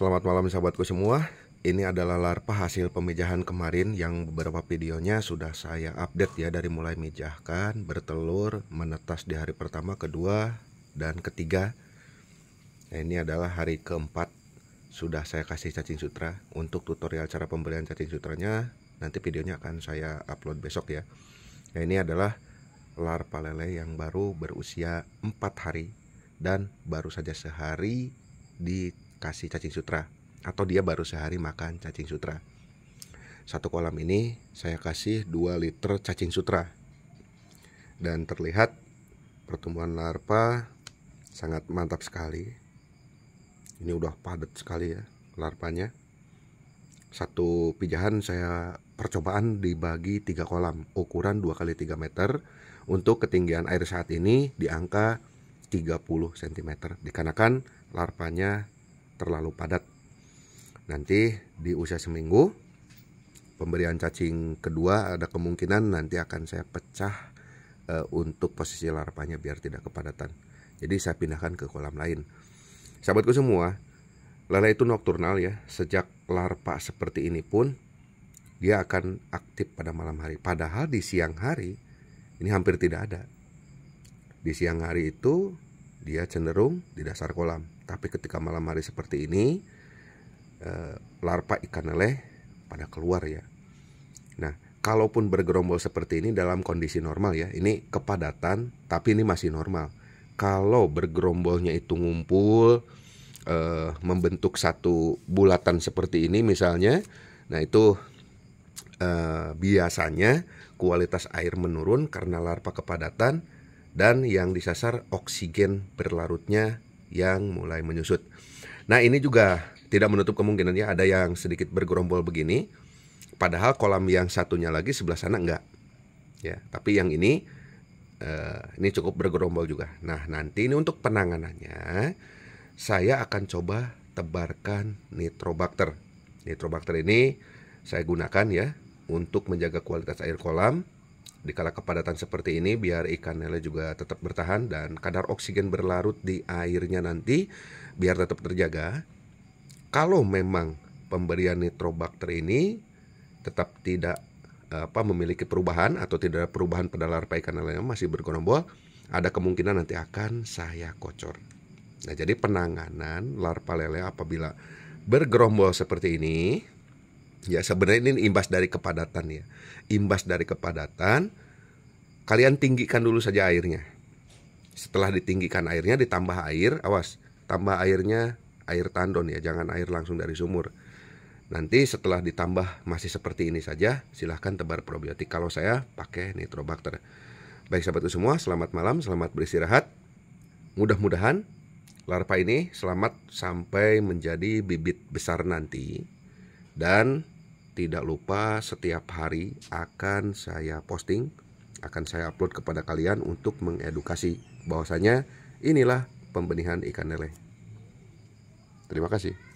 Selamat malam sahabatku semua Ini adalah larpa hasil pemijahan kemarin Yang beberapa videonya sudah saya update ya Dari mulai mijahkan, bertelur, menetas di hari pertama, kedua, dan ketiga Nah ini adalah hari keempat Sudah saya kasih cacing sutra Untuk tutorial cara pemberian cacing sutranya Nanti videonya akan saya upload besok ya Nah ini adalah larpa lele yang baru berusia 4 hari Dan baru saja sehari di kasih cacing sutra atau dia baru sehari makan cacing sutra. Satu kolam ini saya kasih 2 liter cacing sutra. Dan terlihat pertumbuhan larva sangat mantap sekali. Ini udah padat sekali ya larvanya. Satu pijahan saya percobaan dibagi tiga kolam ukuran dua kali tiga meter untuk ketinggian air saat ini di angka 30 cm dikarenakan larvanya terlalu padat. Nanti di usia seminggu pemberian cacing kedua ada kemungkinan nanti akan saya pecah e, untuk posisi larvanya biar tidak kepadatan. Jadi saya pindahkan ke kolam lain. Sahabatku semua, lele itu nokturnal ya. Sejak larpa seperti ini pun dia akan aktif pada malam hari. Padahal di siang hari ini hampir tidak ada. Di siang hari itu dia cenderung di dasar kolam. Tapi ketika malam hari seperti ini, eh, larpa ikan lele pada keluar ya. Nah, kalaupun bergerombol seperti ini dalam kondisi normal ya, ini kepadatan, tapi ini masih normal. Kalau bergerombolnya itu ngumpul, eh, membentuk satu bulatan seperti ini misalnya, nah itu eh, biasanya kualitas air menurun karena larpa kepadatan dan yang disasar oksigen berlarutnya yang mulai menyusut. Nah, ini juga tidak menutup kemungkinannya ada yang sedikit bergerombol begini. Padahal kolam yang satunya lagi sebelah sana enggak. Ya, tapi yang ini eh, ini cukup bergerombol juga. Nah, nanti ini untuk penanganannya saya akan coba tebarkan nitrobakter. Nitrobakter ini saya gunakan ya untuk menjaga kualitas air kolam di kala kepadatan seperti ini biar ikan lele juga tetap bertahan dan kadar oksigen berlarut di airnya nanti biar tetap terjaga. Kalau memang pemberian nitrobakter ini tetap tidak apa memiliki perubahan atau tidak ada perubahan pada larva ikan lele yang masih bergerombol, ada kemungkinan nanti akan saya kocor. Nah, jadi penanganan larva lele apabila bergerombol seperti ini Ya sebenarnya ini imbas dari kepadatan ya. Imbas dari kepadatan kalian tinggikan dulu saja airnya. Setelah ditinggikan airnya ditambah air, awas, tambah airnya air tandon ya, jangan air langsung dari sumur. Nanti setelah ditambah masih seperti ini saja, silahkan tebar probiotik. Kalau saya pakai nitrobakter. Baik sahabatku semua, selamat malam, selamat beristirahat. Mudah-mudahan larva ini selamat sampai menjadi bibit besar nanti. Dan tidak lupa setiap hari akan saya posting, akan saya upload kepada kalian untuk mengedukasi bahwasanya inilah pembenihan ikan lele. Terima kasih.